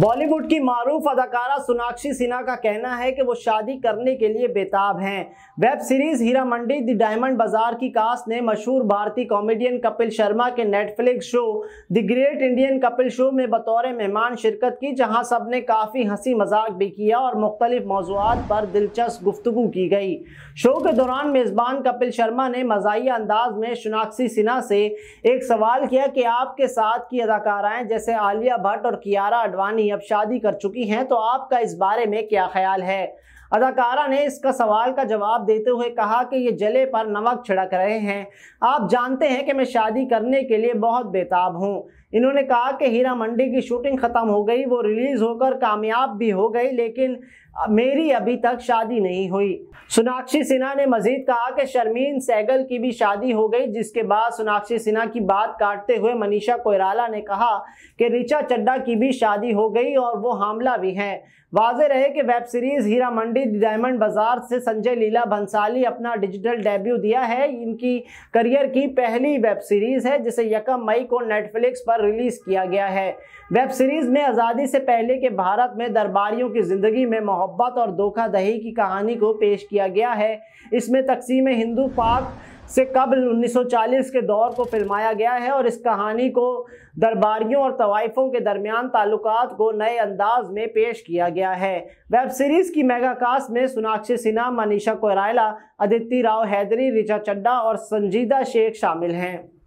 बॉलीवुड की मारूफ अदाकारा सोनाक्षी सिन्हा का कहना है कि वो शादी करने के लिए बेताब हैं web series Heeramandi the diamond Bazaar की कास्ट ने मशहूर भारतीय कॉमेडियन कपिल शर्मा के Netflix show the great Indian Kapil show में बतौर मेहमान शिरकत की जहां सब ने काफ़ी हंसी मजाक भी किया और मुख्तलिफ मौजूद पर दिलचस्प गुफ्तु की गई शो के दौरान मेज़बान कपिल शर्मा ने मजाया अंदाज में सोनाक्षी सिन्हा से एक सवाल किया कि आपके साथ की अदाकाराएँ जैसे आलिया भट्ट और कियारा अडवानी रानी अब शादी कर चुकी हैं तो आपका इस बारे में क्या ख्याल है अदाकारा ने इसका सवाल का जवाब देते हुए कहा कि ये जले पर नमक छिड़क रहे हैं आप जानते हैं कि मैं शादी करने के लिए बहुत बेताब हूँ इन्होंने कहा कि हीरा मंडी की शूटिंग ख़त्म हो गई वो रिलीज़ होकर कामयाब भी हो गई लेकिन मेरी अभी तक शादी नहीं हुई सोनाक्षी सिन्हा ने मजीद कहा कि शर्मीन सैगल की भी शादी हो गई जिसके बाद सोनाक्षी सिन्हा की बात काटते हुए मनीषा कोयराला ने कहा कि रिचा चड्डा की भी शादी हो गई और वो हामला भी हैं वाज रहे कि web series Heeramandi Delhi diamond Bazaar से संजय लीला भंसाली अपना डिजिटल डेब्यू दिया है इनकी करियर की पहली वेब सीरीज़ है जिसे यकम मई को नेटफ्लिक्स पर रिलीज़ किया गया है वेब सीरीज़ में आज़ादी से पहले के भारत में दरबारियों की ज़िंदगी में मोहब्बत और धोखाधही की कहानी को पेश किया गया है इसमें तकसीम हिंदू पाक से कबल 1940 के दौर को फिल्माया गया है और इस कहानी को दरबारियों और तवाइफों के दरमियान ताल्लुक को नए अंदाज में पेश किया गया है वेब सीरीज़ की मेगा कास्ट में सोनाक्षी सिन्हा मनीषा कोयराला आदित्य राव हैदरी रिचा चड्डा और संजीदा शेख शामिल हैं